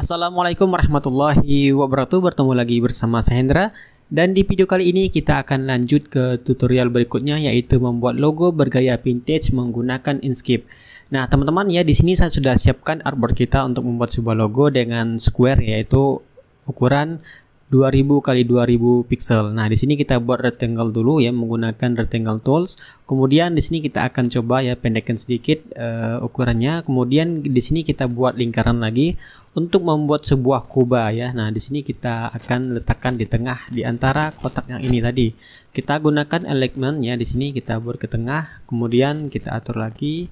Assalamualaikum warahmatullahi wabarakatuh Bertemu lagi bersama saya Hendra Dan di video kali ini kita akan lanjut ke tutorial berikutnya Yaitu membuat logo bergaya vintage menggunakan Inkscape Nah teman-teman ya di sini saya sudah siapkan artboard kita untuk membuat sebuah logo dengan square yaitu ukuran 2000 kali 2000 pixel. Nah, di sini kita buat rectangle dulu ya menggunakan rectangle tools. Kemudian di sini kita akan coba ya pendekkan sedikit uh, ukurannya. Kemudian di sini kita buat lingkaran lagi untuk membuat sebuah kubah ya. Nah, di sini kita akan letakkan di tengah di antara kotak yang ini tadi. Kita gunakan alignment ya di sini kita buat ke tengah, kemudian kita atur lagi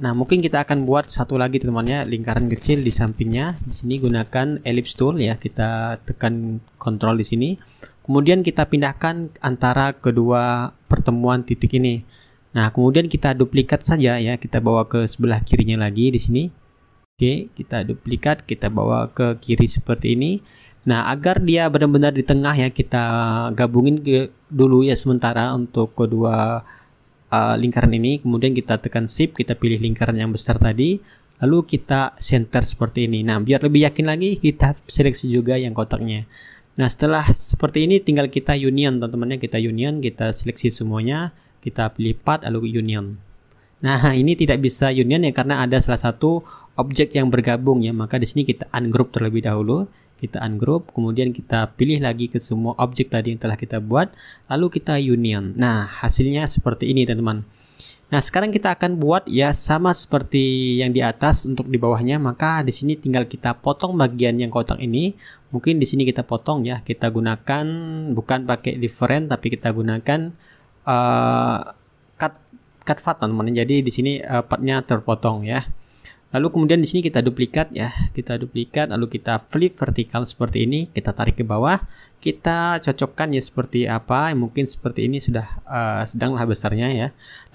Nah, mungkin kita akan buat satu lagi temannya lingkaran kecil di sampingnya. Di sini gunakan ellipse tool ya, kita tekan kontrol di sini. Kemudian kita pindahkan antara kedua pertemuan titik ini. Nah, kemudian kita duplikat saja ya, kita bawa ke sebelah kirinya lagi di sini. Oke, kita duplikat, kita bawa ke kiri seperti ini. Nah, agar dia benar-benar di tengah ya, kita gabungin ke dulu ya sementara untuk kedua uh, lingkaran ini, kemudian kita tekan shift, kita pilih lingkaran yang besar tadi, lalu kita center seperti ini. Nah, biar lebih yakin lagi, kita seleksi juga yang kotaknya. Nah, setelah seperti ini tinggal kita union teman-temannya, kita union, kita seleksi semuanya, kita pilih part lalu union. Nah, ini tidak bisa union ya karena ada salah satu objek yang bergabung ya. Maka di sini kita ungroup terlebih dahulu kita ungroup, kemudian kita pilih lagi ke semua objek tadi yang telah kita buat, lalu kita union. Nah, hasilnya seperti ini teman-teman. Nah, sekarang kita akan buat ya sama seperti yang di atas untuk di bawahnya, maka di sini tinggal kita potong bagian yang kotak ini. Mungkin di sini kita potong ya, kita gunakan bukan pakai different tapi kita gunakan uh, cut cut fat teman-teman. Jadi di sini uh, partnya terpotong ya. Lalu kemudian di sini kita duplikat ya, kita duplikat lalu kita flip vertikal seperti ini, kita tarik ke bawah, kita cocokkan ya seperti apa, mungkin seperti ini sudah uh, eh, sedanglah besarnya ya.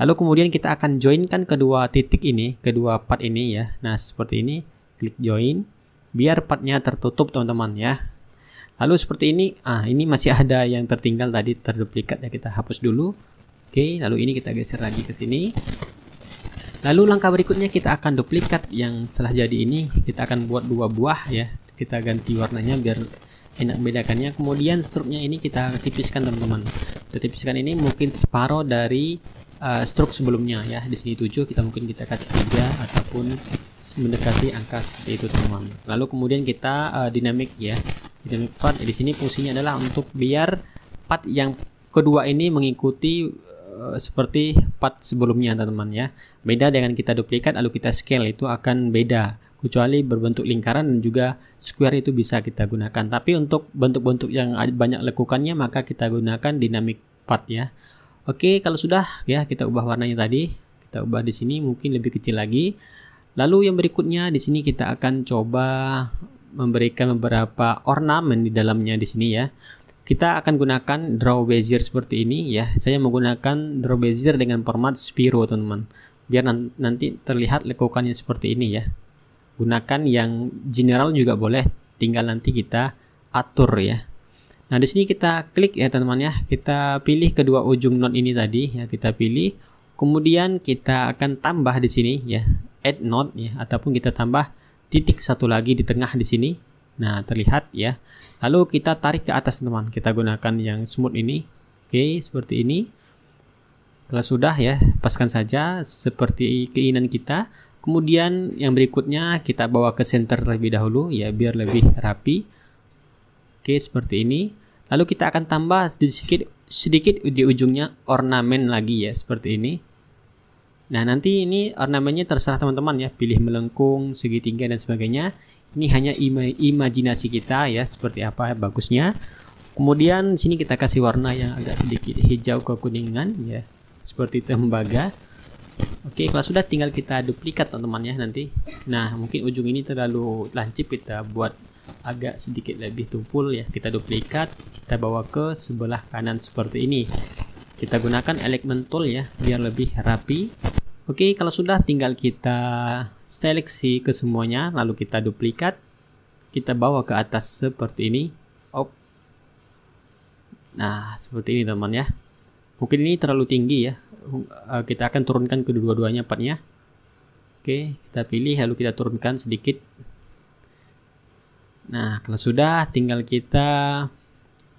Lalu kemudian kita akan joinkan kedua titik ini, kedua part ini ya. Nah, seperti ini, klik join biar partnya tertutup teman-teman ya. Lalu seperti ini, ah ini masih ada yang tertinggal tadi terduplikat ya kita hapus dulu. Oke, lalu ini kita geser lagi ke sini. Lalu langkah berikutnya kita akan duplikat yang telah jadi ini. Kita akan buat dua buah ya. Kita ganti warnanya biar enak bedakannya. Kemudian struknya ini kita tipiskan teman-teman. Kita tipiskan ini mungkin separuh dari uh, struk sebelumnya ya. Di sini 7 kita mungkin kita kasih 3 ataupun mendekati angka seperti itu teman-teman. Lalu kemudian kita uh, eh, dinamik ya. Dinamik part di sini fungsinya adalah untuk biar part yang kedua ini mengikuti Eh, seperti part sebelumnya teman-teman ya. Beda dengan kita duplikat lalu kita scale itu akan beda kecuali berbentuk lingkaran dan juga square itu bisa kita gunakan. Tapi untuk bentuk-bentuk yang banyak lekukannya maka kita gunakan dynamic part ya. Oke, kalau sudah ya kita ubah warnanya tadi. Kita ubah di sini mungkin lebih kecil lagi. Lalu yang berikutnya di sini kita akan coba memberikan beberapa ornamen di dalamnya di sini ya. Kita akan gunakan draw bezier seperti ini ya. Saya menggunakan draw bezier dengan format Spiro teman-teman. Biar nanti terlihat lekukannya seperti ini ya. Gunakan yang general juga boleh. Tinggal nanti kita atur ya. Nah, di sini kita klik ya teman-teman ya. Kita pilih kedua ujung node ini tadi ya, kita pilih. Kemudian kita akan tambah di sini ya, add node ya ataupun kita tambah titik satu lagi di tengah di sini Nah, terlihat ya. Lalu kita tarik ke atas teman. Kita gunakan yang smooth ini. Oke, seperti ini. Kalau sudah ya, paskan saja seperti keinginan kita. Kemudian yang berikutnya kita bawa ke center lebih dahulu ya biar lebih rapi. Oke, seperti ini. Lalu kita akan tambah sedikit sedikit di ujungnya ornamen lagi ya seperti ini. Nah, nanti ini ornamennya terserah teman-teman ya, pilih melengkung, segitiga dan sebagainya. Ini hanya ima imajinasi kita ya seperti apa bagusnya. Kemudian sini kita kasih warna yang agak sedikit hijau ke kuningan ya seperti tembaga. Oke, kalau sudah tinggal kita duplikat teman-teman ya nanti. Nah, mungkin ujung ini terlalu lancip kita buat agak sedikit lebih tumpul ya. Kita duplikat, kita bawa ke sebelah kanan seperti ini. Kita gunakan elemen tool ya biar lebih rapi. Oke, kalau sudah tinggal kita seleksi ke semuanya, lalu kita duplikat, kita bawa ke atas seperti ini. Op. Nah, seperti ini teman ya. Mungkin ini terlalu tinggi ya. Eh, kita akan turunkan ke dua duanya partnya. Oke, kita pilih lalu kita turunkan sedikit. Nah, kalau sudah tinggal kita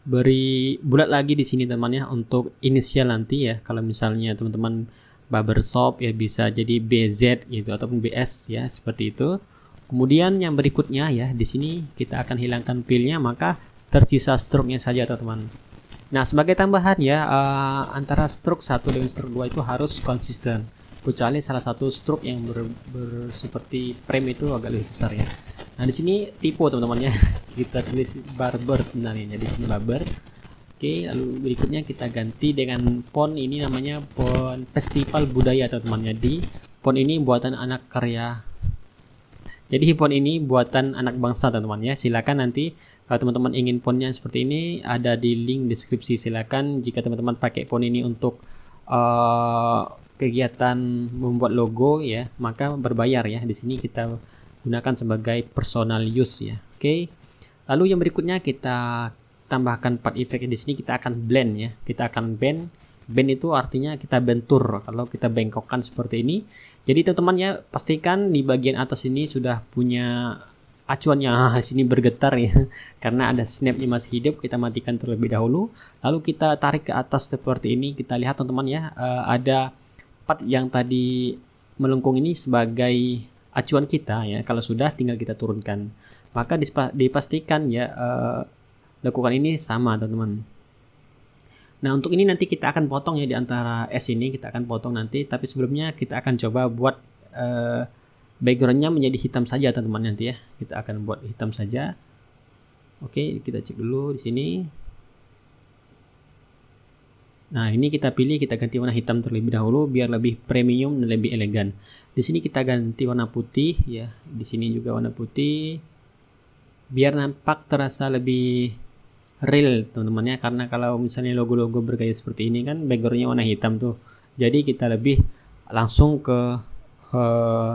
beri bulat lagi di sini teman ya untuk inisial nanti ya. Kalau misalnya teman-teman barbershop ya bisa jadi BZ gitu ataupun BS ya seperti itu. Kemudian yang berikutnya ya di sini kita akan hilangkan pilnya maka tersisa struknya saja teman-teman. Nah, sebagai tambahan ya uh, antara struk satu dengan struk dua itu harus konsisten. Kecuali salah satu struk yang ber, ber seperti frame itu agak lebih besar ya. Nah, di sini typo teman temannya Kita tulis barber sebenarnya. di sini barber Oke, lalu berikutnya kita ganti dengan PON ini namanya PON Festival Budaya teman-teman. Jadi, PON ini buatan anak karya. Jadi, PON ini buatan anak bangsa teman-teman ya. Silakan nanti kalau teman-teman ingin PONnya seperti ini ada di link deskripsi. Silakan jika teman-teman pakai PON ini untuk uh, kegiatan membuat logo ya, maka berbayar ya. Di sini kita gunakan sebagai personal use ya. Oke. Lalu yang berikutnya kita tambahkan part effect di sini kita akan blend ya kita akan bend bend itu artinya kita bentur kalau kita bengkokkan seperti ini jadi teman-teman ya pastikan di bagian atas ini sudah punya acuannya ah, sini bergetar ya karena ada snapnya masih hidup kita matikan terlebih dahulu lalu kita tarik ke atas seperti ini kita lihat teman-teman ya eh, ada part yang tadi melengkung ini sebagai acuan kita ya kalau sudah tinggal kita turunkan maka dipastikan ya eh, lakukan ini sama teman-teman. Nah untuk ini nanti kita akan potong ya di antara S ini kita akan potong nanti tapi sebelumnya kita akan coba buat uh, backgroundnya menjadi hitam saja teman-teman nanti ya kita akan buat hitam saja. Oke kita cek dulu di sini. Nah, ini kita pilih kita ganti warna hitam terlebih dahulu biar lebih premium dan lebih elegan. Di sini kita ganti warna putih ya. Di sini juga warna putih biar nampak terasa lebih real teman-temannya karena kalau misalnya logo-logo bergaya seperti ini kan backgroundnya warna hitam tuh jadi kita lebih langsung ke uh,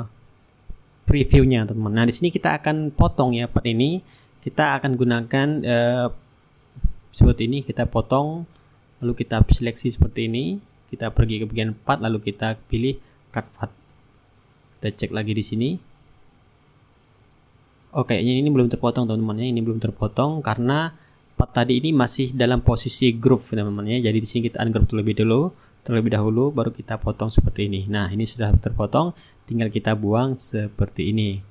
previewnya teman-teman nah di sini kita akan potong ya part ini kita akan gunakan uh, seperti ini kita potong lalu kita seleksi seperti ini kita pergi ke bagian part lalu kita pilih cut part kita cek lagi di sini oke ini belum terpotong teman-teman ini belum terpotong karena 4 tadi ini masih dalam posisi groove teman-teman ya. Jadi di sini kita ungroup terlebih dulu, terlebih dahulu baru kita potong seperti ini. Nah, ini sudah terpotong, tinggal kita buang seperti ini.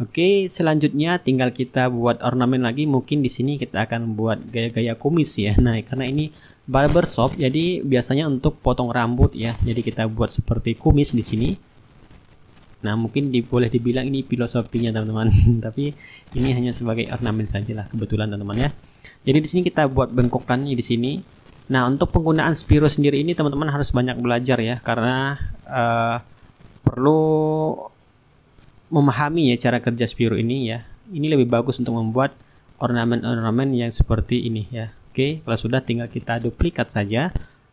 Oke, selanjutnya tinggal kita buat ornamen lagi. Mungkin di sini kita akan buat gaya-gaya kumis ya. Nah, karena ini barbershop, jadi biasanya untuk potong rambut ya. Jadi kita buat seperti kumis di sini. Nah, mungkin di, boleh dibilang ini filosofinya teman-teman. Tapi ini hanya sebagai ornamen sajalah kebetulan teman-teman ya. Jadi di sini kita buat bengkokannya di sini. Nah, untuk penggunaan Spiro sendiri ini teman-teman harus banyak belajar ya karena uh, perlu memahami ya cara kerja Spiro ini ya. Ini lebih bagus untuk membuat ornamen-ornamen yang seperti ini ya. Oke, kalau sudah tinggal kita duplikat saja.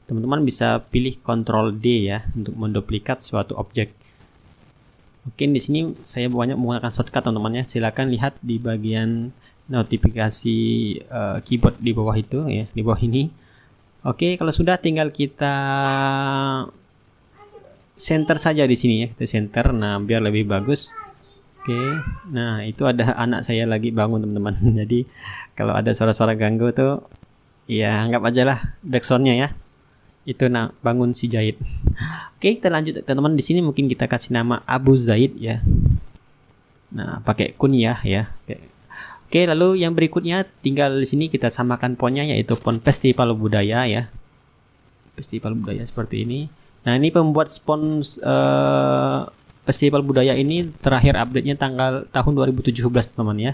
Teman-teman bisa pilih Ctrl D ya untuk menduplikat suatu objek. Oke, di sini saya banyak menggunakan shortcut teman-teman ya. Silakan lihat di bagian notifikasi uh, keyboard di bawah itu ya di bawah ini oke kalau sudah tinggal kita center saja di sini ya kita center nah biar lebih bagus oke nah itu ada anak saya lagi bangun teman-teman jadi kalau ada suara-suara ganggu tuh ya anggap aja lah backsoundnya ya itu nah bangun si jahit oke kita lanjut teman-teman di sini mungkin kita kasih nama Abu Zaid ya nah pakai kunyah ya, ya. Oke, lalu yang berikutnya tinggal di sini kita samakan ponnya yaitu pon festival budaya ya. Festival budaya seperti ini. Nah, ini pembuat spon uh, festival budaya ini terakhir update-nya tanggal tahun 2017, teman ya.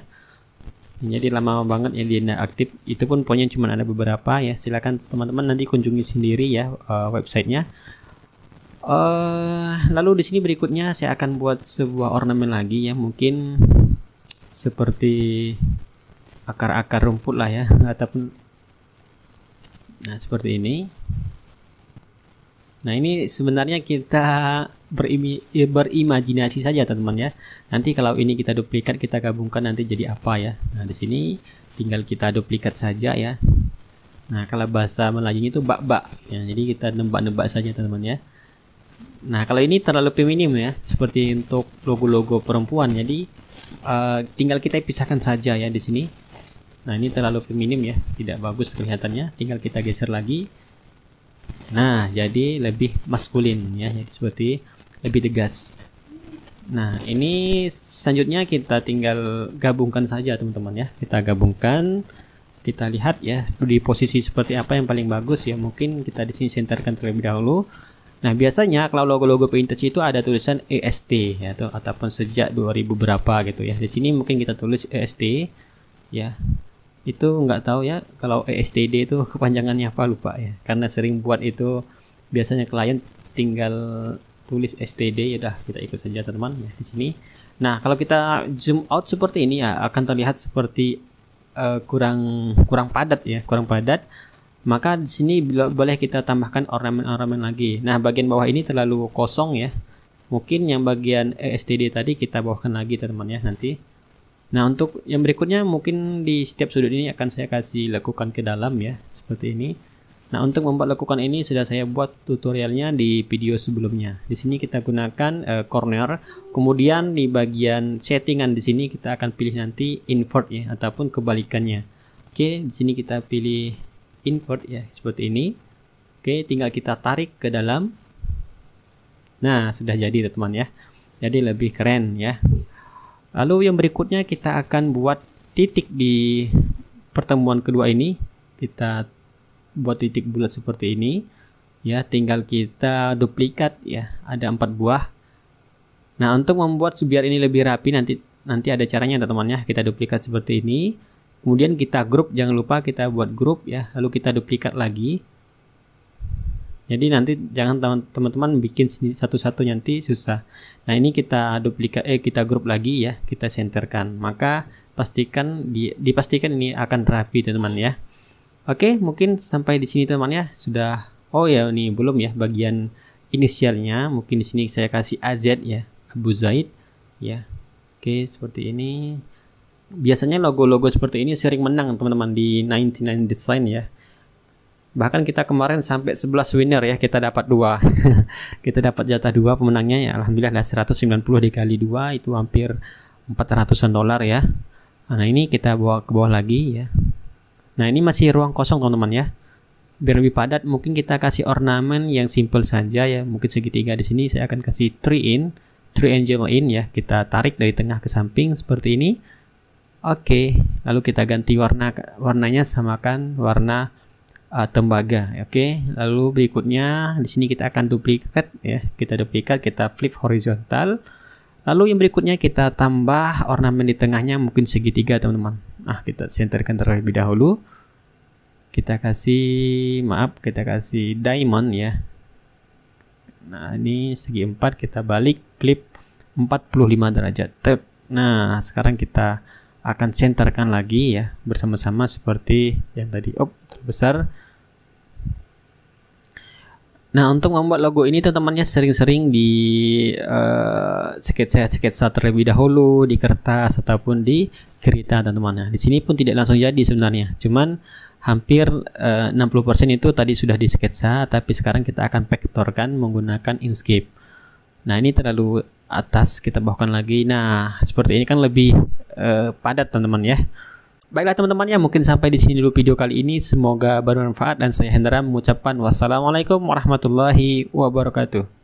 Jadi lama banget yang dia aktif. Itu pun ponnya cuma ada beberapa ya. Silakan teman-teman nanti kunjungi sendiri ya uh, websitenya. Uh, lalu di sini berikutnya saya akan buat sebuah ornamen lagi ya mungkin seperti akar-akar rumput lah ya ataupun nah seperti ini nah ini sebenarnya kita berimi, ya, berimajinasi saja teman-teman ya nanti kalau ini kita duplikat kita gabungkan nanti jadi apa ya nah di sini tinggal kita duplikat saja ya nah kalau bahasa melayu itu bak-bak ya jadi kita nebak-nebak saja teman-teman ya nah kalau ini terlalu feminim ya seperti untuk logo-logo perempuan jadi uh, tinggal kita pisahkan saja ya di sini nah ini terlalu feminim ya tidak bagus kelihatannya tinggal kita geser lagi nah jadi lebih maskulin ya seperti lebih tegas nah ini selanjutnya kita tinggal gabungkan saja teman-teman ya kita gabungkan kita lihat ya di posisi seperti apa yang paling bagus ya mungkin kita di sini senterkan terlebih dahulu Nah, biasanya kalau logo-logo Paintouch itu ada tulisan EST ya atau ataupun sejak 2000 berapa gitu ya. Di sini mungkin kita tulis EST ya. Itu nggak tahu ya kalau ESTD itu kepanjangannya apa lupa ya. Karena sering buat itu biasanya klien tinggal tulis e STD ya udah kita ikut saja teman ya di sini. Nah, kalau kita zoom out seperti ini ya akan terlihat seperti uh, kurang kurang padat ya, kurang padat maka di sini boleh kita tambahkan ornamen-ornamen lagi. Nah, bagian bawah ini terlalu kosong ya. Mungkin yang bagian e STD tadi kita bawakan lagi teman teman ya nanti. Nah, untuk yang berikutnya mungkin di setiap sudut ini akan saya kasih lakukan ke dalam ya, seperti ini. Nah, untuk membuat lakukan ini sudah saya buat tutorialnya di video sebelumnya. Di sini kita gunakan uh, corner, kemudian di bagian settingan di sini kita akan pilih nanti invert ya ataupun kebalikannya. Oke, di sini kita pilih invert ya seperti ini oke tinggal kita tarik ke dalam nah sudah jadi teman ya jadi lebih keren ya lalu yang berikutnya kita akan buat titik di pertemuan kedua ini kita buat titik bulat seperti ini ya tinggal kita duplikat ya ada empat buah nah untuk membuat biar ini lebih rapi nanti nanti ada caranya teman-teman ya kita duplikat seperti ini kemudian kita grup jangan lupa kita buat grup ya lalu kita duplikat lagi jadi nanti jangan teman-teman bikin satu-satu nanti susah nah ini kita duplikat eh kita grup lagi ya kita centerkan maka pastikan di, dipastikan ini akan rapi teman-teman ya oke mungkin sampai di sini teman ya sudah oh ya ini belum ya bagian inisialnya mungkin di sini saya kasih AZ ya Abu Zaid ya oke seperti ini biasanya logo-logo seperti ini sering menang teman-teman di 99 design ya bahkan kita kemarin sampai 11 winner ya kita dapat dua kita dapat jatah dua pemenangnya ya alhamdulillah lah 190 dikali dua itu hampir 400an dolar ya nah ini kita bawa ke bawah lagi ya nah ini masih ruang kosong teman-teman ya biar lebih padat mungkin kita kasih ornamen yang simple saja ya mungkin segitiga di sini saya akan kasih three in three angel in ya kita tarik dari tengah ke samping seperti ini Oke, lalu kita ganti warna warnanya samakan warna uh, tembaga. Ya, oke, lalu berikutnya di sini kita akan duplikat ya. Kita duplikat, kita flip horizontal. Lalu yang berikutnya kita tambah ornamen di tengahnya mungkin segitiga, teman-teman. Nah, kita centerkan terlebih dahulu. Kita kasih maaf, kita kasih diamond ya. Nah, ini segi empat kita balik flip 45 derajat. Tep. Nah, sekarang kita akan centerkan lagi ya bersama-sama seperti yang tadi op oh, terbesar Nah, untuk membuat logo ini teman-temannya sering-sering di uh, eh, sketsa-sketsa terlebih dahulu di kertas ataupun di kereta teman-teman. Nah, di sini pun tidak langsung jadi sebenarnya. Cuman hampir eh, uh, 60% itu tadi sudah di sketsa, tapi sekarang kita akan vektorkan menggunakan Inkscape. Nah, ini terlalu atas kita bawahkan lagi. Nah, seperti ini kan lebih uh, padat teman-teman ya. Baiklah teman-teman ya mungkin sampai di sini dulu video kali ini semoga bermanfaat dan saya Hendra mengucapkan wassalamualaikum warahmatullahi wabarakatuh.